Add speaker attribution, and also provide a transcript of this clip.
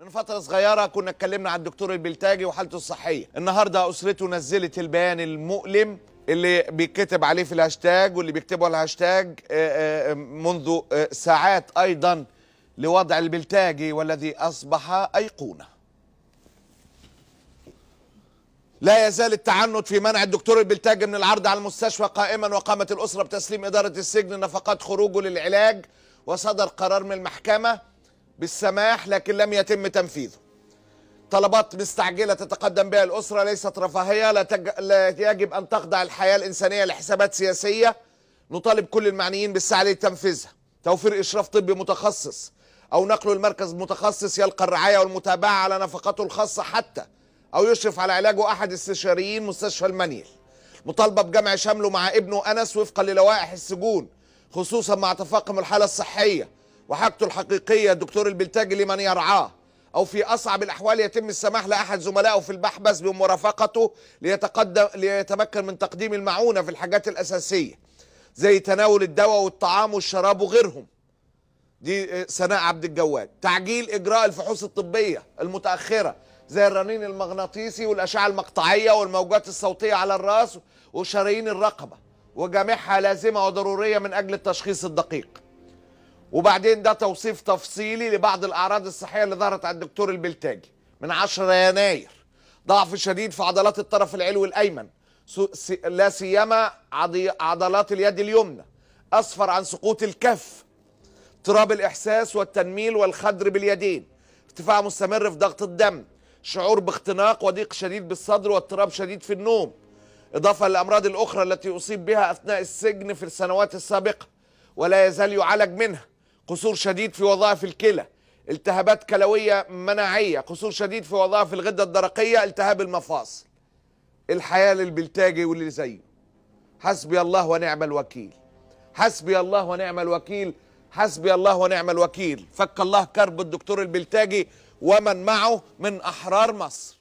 Speaker 1: من فترة صغيرة كنا اتكلمنا عن الدكتور البلتاجي وحالته الصحية النهاردة أسرته نزلت البيان المؤلم اللي بيكتب عليه في الهاشتاج واللي بيكتبوا على الهاشتاج آه، آه، منذ آه، ساعات أيضا لوضع البلتاجي والذي أصبح أيقونة لا يزال التعنت في منع الدكتور البلتاجي من العرض على المستشفى قائما وقامت الأسرة بتسليم إدارة السجن نفقات خروجه للعلاج وصدر قرار من المحكمة بالسماح لكن لم يتم تنفيذه طلبات مستعجلة تتقدم بها الأسرة ليست رفاهية لا, تج... لا يجب أن تخضع الحياة الإنسانية لحسابات سياسية نطالب كل المعنيين بالسعي لتنفيذها توفير إشراف طبي متخصص أو نقله لمركز متخصص يلقى الرعاية والمتابعة على نفقاته الخاصة حتى أو يشرف على علاجه أحد استشاريين مستشفى المنيل مطالبة بجمع شمله مع ابنه أنس وفقا للوائح السجون خصوصا مع تفاقم الحالة الصحية وحاجته الحقيقية الدكتور البلتاجي لمن يرعاه أو في أصعب الأحوال يتم السماح لأحد زملائه في البحبس بمرافقته ليتقدم ليتمكن من تقديم المعونة في الحاجات الأساسية زي تناول الدواء والطعام والشراب وغيرهم دي سناء آه، عبد الجواد تعجيل إجراء الفحوص الطبية المتأخرة زي الرنين المغناطيسي والأشعة المقطعية والموجات الصوتية على الرأس وشرايين الرقبة وجميعها لازمة وضرورية من أجل التشخيص الدقيق وبعدين ده توصيف تفصيلي لبعض الأعراض الصحية اللي ظهرت عند الدكتور البلتاجي من 10 يناير ضعف شديد في عضلات الطرف العلوي الأيمن لا سيما عضلات اليد اليمنى أصفر عن سقوط الكف اضطراب الإحساس والتنميل والخدر باليدين ارتفاع مستمر في ضغط الدم شعور باختناق وضيق شديد بالصدر واضطراب شديد في النوم إضافة للأمراض الأخرى التي أصيب بها أثناء السجن في السنوات السابقة ولا يزال يعالج منها قصور شديد في وظائف الكلى التهابات كلوية مناعية قصور شديد في وظائف الغدة الدرقية التهاب المفاصل الحياة للبلتاجي واللي زيه حسبي الله ونعم الوكيل حسبي الله ونعم الوكيل حسبي الله ونعم الوكيل فك الله كرب الدكتور البلتاجي ومن معه من أحرار مصر